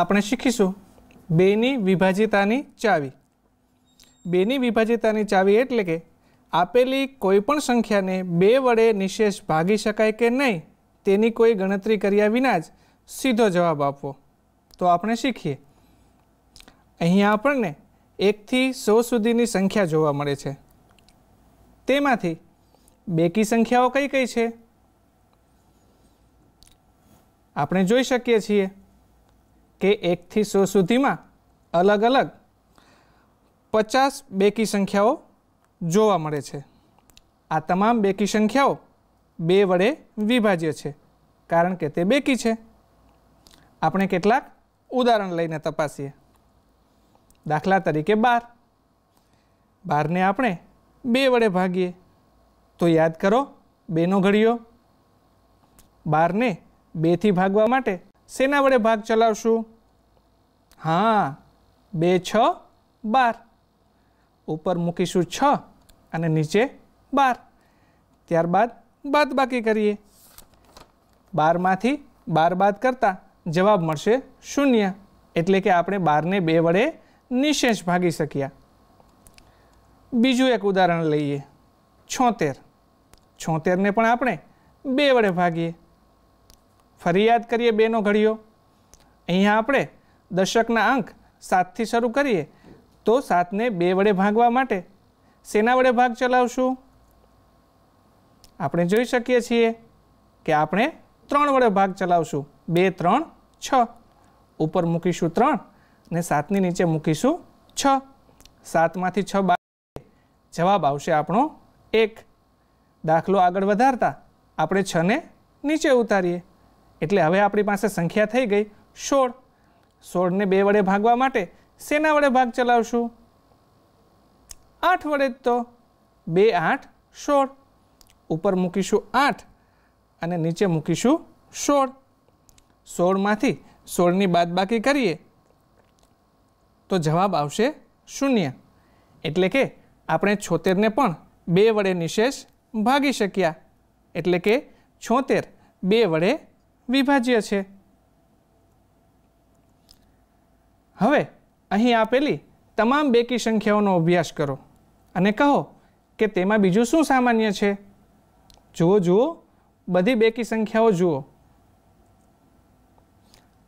આપણે શીખીશું બેની વિભાજીતાની ચાવી બેની વિભાજીતાની ચાવી એટલે કે આપેલી કોઈપણ સંખ્યાને બે વડે નિશેષ ભાગી શકાય કે નહીં તેની કોઈ ગણતરી કર્યા વિના જ સીધો જવાબ આપવો તો આપણે શીખીએ અહીંયા આપણને એકથી સો સુધીની સંખ્યા જોવા મળે છે તેમાંથી બેકી સંખ્યાઓ કઈ કઈ છે આપણે જોઈ શકીએ છીએ કે એકથી સો સુધીમાં અલગ અલગ પચાસ બેકી સંખ્યાઓ જોવા મળે છે આ તમામ બેકી સંખ્યાઓ બે વડે વિભાજ્ય છે કારણ કે તે બેકી છે આપણે કેટલાક ઉદાહરણ લઈને તપાસીએ દાખલા તરીકે બાર બારને આપણે બે વડે ભાગીએ તો યાદ કરો બેનો ઘડિયો બારને બેથી ભાગવા માટે શેના વડે ભાગ ચલાવશું હા બે છ બાર ઉપર મૂકીશું છ અને નીચે બાર ત્યારબાદ બાદ બાકી કરીએ બારમાંથી બાર બાદ કરતાં જવાબ મળશે શૂન્ય એટલે કે આપણે બારને બે વડે નિશેષ ભાગી શક્યા બીજું એક ઉદાહરણ લઈએ છોતેર છોતેરને પણ આપણે બે વડે ભાગીએ ફરી યાદ કરીએ બેનો ઘડિયો અહીંયા આપણે દશકના અંક સાતથી શરૂ કરીએ તો સાતને બે વડે ભાગવા માટે સેના વડે ભાગ ચલાવશું આપણે જોઈ શકીએ છીએ કે આપણે ત્રણ વડે ભાગ ચલાવશું બે ત્રણ છ ઉપર મૂકીશું ત્રણ ને સાતની નીચે મૂકીશું છ સાતમાંથી છ બાર જવાબ આવશે આપણો એક દાખલો આગળ વધારતા આપણે છને નીચે ઉતારીએ એટલે હવે આપણી પાસે સંખ્યા થઈ ગઈ સોળ સોળને બે વડે ભાગવા માટે સેના વડે ભાગ ચલાવશું આઠ વડે જ તો બે આઠ સોળ ઉપર મૂકીશું આઠ અને નીચે મૂકીશું સોળ સોળમાંથી સોળની બાદબાકી કરીએ તો જવાબ આવશે શૂન્ય એટલે કે આપણે છોતેરને પણ બે વડે નિશેષ ભાગી શક્યા એટલે કે છોતેર બે વડે વિભાજ્ય છે હવે અહીં આપેલી તમામ બેકી સંખ્યાઓનો અભ્યાસ કરો અને કહો કે તેમાં બીજું શું સામાન્ય છે જુઓ જુઓ બધી બેકી સંખ્યાઓ જુઓ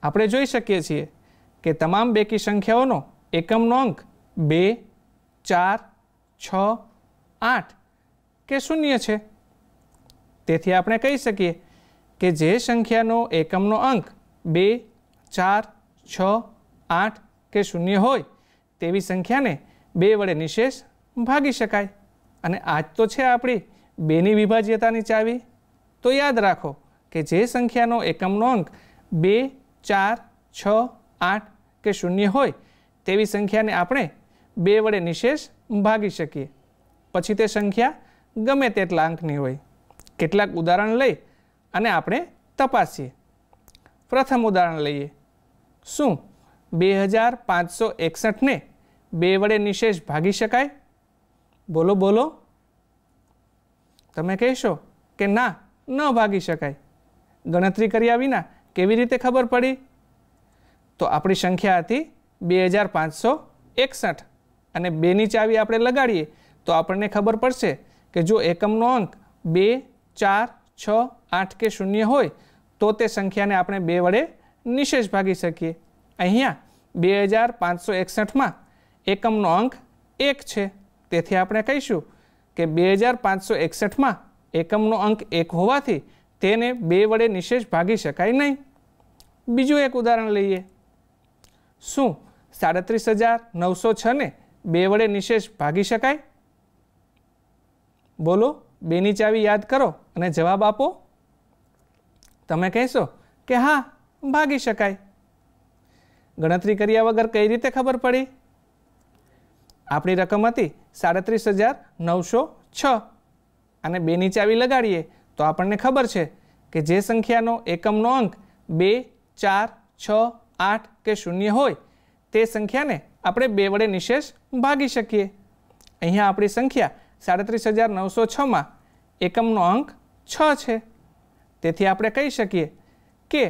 આપણે જોઈ શકીએ છીએ કે તમામ બેકી સંખ્યાઓનો એકમનો અંક બે ચાર છ આઠ કે શૂન્ય છે તેથી આપણે કહી શકીએ કે જે સંખ્યાનો એકમનો અંક બે ચાર છ આઠ કે શૂન્ય હોય તેવી સંખ્યાને બે વડે નિશેષ ભાગી શકાય અને આજ તો છે આપણી બેની વિભાજ્યતાની ચાવી તો યાદ રાખો કે જે સંખ્યાનો એકમનો અંક બે ચાર છ આઠ કે શૂન્ય હોય તેવી સંખ્યાને આપણે બે વડે નિશેષ ભાગી શકીએ પછી તે સંખ્યા ગમે તેટલા અંકની હોય કેટલાક ઉદાહરણ લઈ અને આપણે તપાસીએ પ્રથમ ઉદાહરણ લઈએ શું બે હજાર પાંચસો એકસઠને બે વડે નિશેષ ભાગી શકાય બોલો બોલો તમે કહેશો કે ના ન ભાગી શકાય ગણતરી કર્યા વિના કેવી રીતે ખબર પડી તો આપણી સંખ્યા હતી બે હજાર પાંચસો એકસઠ અને બેની ચાવી આપણે લગાડીએ તો આપણને ખબર પડશે કે જો એકમનો અંક બે ચાર છ આઠ કે શૂન્ય હોય તો તે સંખ્યાને આપણે બે વડે નિશેષ ભાગી શકીએ અહીંયા બે હજાર પાંચસો એકસઠમાં એકમનો અંક એક છે તેથી આપણે કહીશું કે બે હજાર પાંચસો એકસઠમાં એકમનો અંક એક હોવાથી તેને બે વડે નિશેષ ભાગી શકાય નહીં બીજું એક ઉદાહરણ લઈએ શું સાડત્રીસ હજાર નવસો છને બે વડે નિશેષ ભાગી શકાય બોલો બેની ચાવી યાદ કરો અને જવાબ આપો તમે કહેશો કે હા ભાગી શકાય ગણતરી કર્યા વગર કઈ રીતે ખબર પડી આપણી રકમ હતી સાડત્રીસ હજાર નવસો છ અને બેની ચાવી લગાડીએ તો આપણને ખબર છે કે જે સંખ્યાનો એકમનો અંક બે ચાર છ આઠ કે શૂન્ય હોય તે સંખ્યાને આપણે બે વડે નિશેષ ભાગી શકીએ અહીંયા આપણી સંખ્યા સાડત્રીસ હજાર નવસો છમાં એકમનો અંક છ છે તેથી આપણે કહી શકીએ કે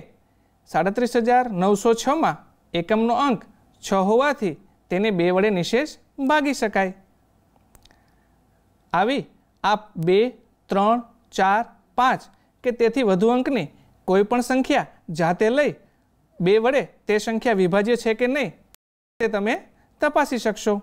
સાડત્રીસ હજાર નવસો છમાં એકમનો અંક છ હોવાથી તેને બે વડે નિશેષ ભાગી શકાય આવી આપ બે ત્રણ ચાર પાંચ કે તેથી વધુ અંકની કોઈપણ સંખ્યા જાતે લઈ બે વડે તે સંખ્યા વિભાજ્ય છે કે નહીં તે તમે તપાસી શકશો